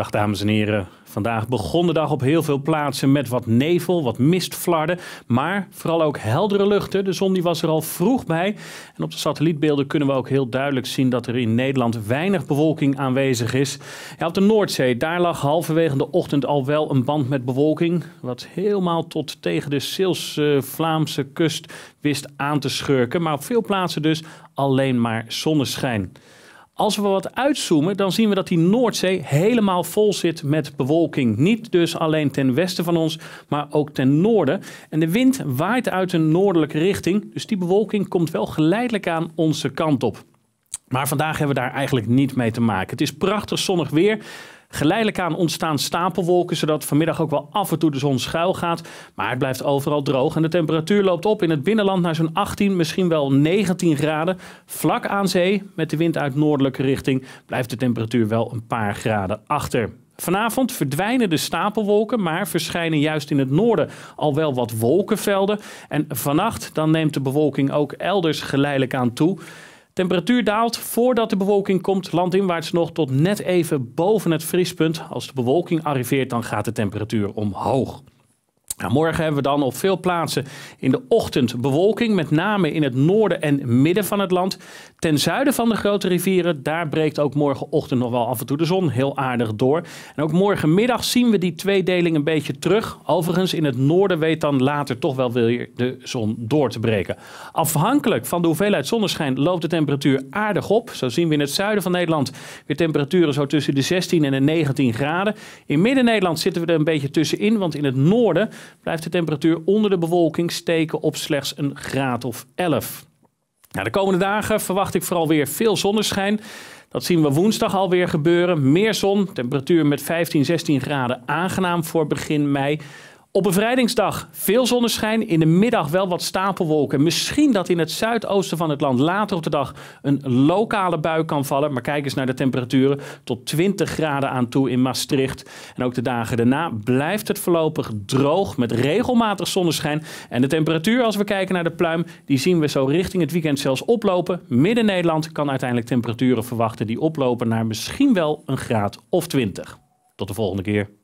Dag dames en heren. Vandaag begon de dag op heel veel plaatsen met wat nevel, wat mistflarden, maar vooral ook heldere luchten. De zon die was er al vroeg bij. En op de satellietbeelden kunnen we ook heel duidelijk zien dat er in Nederland weinig bewolking aanwezig is. op de Noordzee, daar lag halverwege de ochtend al wel een band met bewolking, wat helemaal tot tegen de Zeeuws-Vlaamse eh, kust wist aan te schurken. Maar op veel plaatsen dus alleen maar zonneschijn. Als we wat uitzoomen, dan zien we dat die Noordzee helemaal vol zit met bewolking. Niet dus alleen ten westen van ons, maar ook ten noorden. En de wind waait uit een noordelijke richting, dus die bewolking komt wel geleidelijk aan onze kant op. Maar vandaag hebben we daar eigenlijk niet mee te maken. Het is prachtig zonnig weer. Geleidelijk aan ontstaan stapelwolken, zodat vanmiddag ook wel af en toe de zon schuil gaat. Maar het blijft overal droog en de temperatuur loopt op in het binnenland naar zo'n 18, misschien wel 19 graden. Vlak aan zee, met de wind uit noordelijke richting, blijft de temperatuur wel een paar graden achter. Vanavond verdwijnen de stapelwolken, maar verschijnen juist in het noorden al wel wat wolkenvelden. En vannacht dan neemt de bewolking ook elders geleidelijk aan toe. Temperatuur daalt voordat de bewolking komt landinwaarts nog tot net even boven het vriespunt. Als de bewolking arriveert dan gaat de temperatuur omhoog. Nou, morgen hebben we dan op veel plaatsen in de ochtend bewolking, met name in het noorden en midden van het land. Ten zuiden van de grote rivieren, daar breekt ook morgenochtend nog wel af en toe de zon heel aardig door. En ook morgenmiddag zien we die tweedeling een beetje terug. Overigens, in het noorden weet dan later toch wel weer de zon door te breken. Afhankelijk van de hoeveelheid zonneschijn loopt de temperatuur aardig op. Zo zien we in het zuiden van Nederland weer temperaturen zo tussen de 16 en de 19 graden. In midden-Nederland zitten we er een beetje tussenin, want in het noorden blijft de temperatuur onder de bewolking steken op slechts een graad of 11. Nou, de komende dagen verwacht ik vooral weer veel zonneschijn. Dat zien we woensdag alweer gebeuren. Meer zon, temperatuur met 15, 16 graden aangenaam voor begin mei. Op bevrijdingsdag veel zonneschijn, in de middag wel wat stapelwolken. Misschien dat in het zuidoosten van het land later op de dag een lokale bui kan vallen. Maar kijk eens naar de temperaturen, tot 20 graden aan toe in Maastricht. En ook de dagen daarna blijft het voorlopig droog met regelmatig zonneschijn. En de temperatuur als we kijken naar de pluim, die zien we zo richting het weekend zelfs oplopen. Midden-Nederland kan uiteindelijk temperaturen verwachten die oplopen naar misschien wel een graad of 20. Tot de volgende keer.